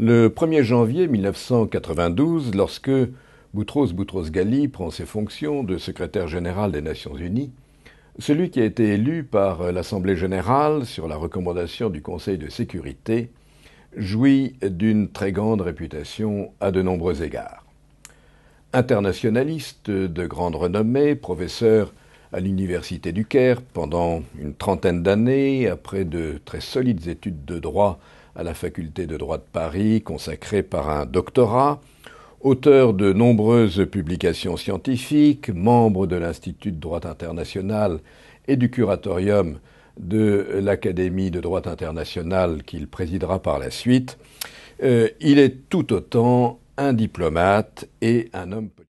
le 1er janvier 1992, lorsque Boutros Boutros-Ghali prend ses fonctions de secrétaire général des Nations Unies, celui qui a été élu par l'Assemblée générale sur la recommandation du Conseil de sécurité jouit d'une très grande réputation à de nombreux égards. Internationaliste de grande renommée, professeur à l'Université du Caire pendant une trentaine d'années, après de très solides études de droit à la faculté de droit de Paris, consacrée par un doctorat, auteur de nombreuses publications scientifiques, membre de l'Institut de droit international et du curatorium de l'Académie de droit international qu'il présidera par la suite, euh, il est tout autant un diplomate et un homme politique.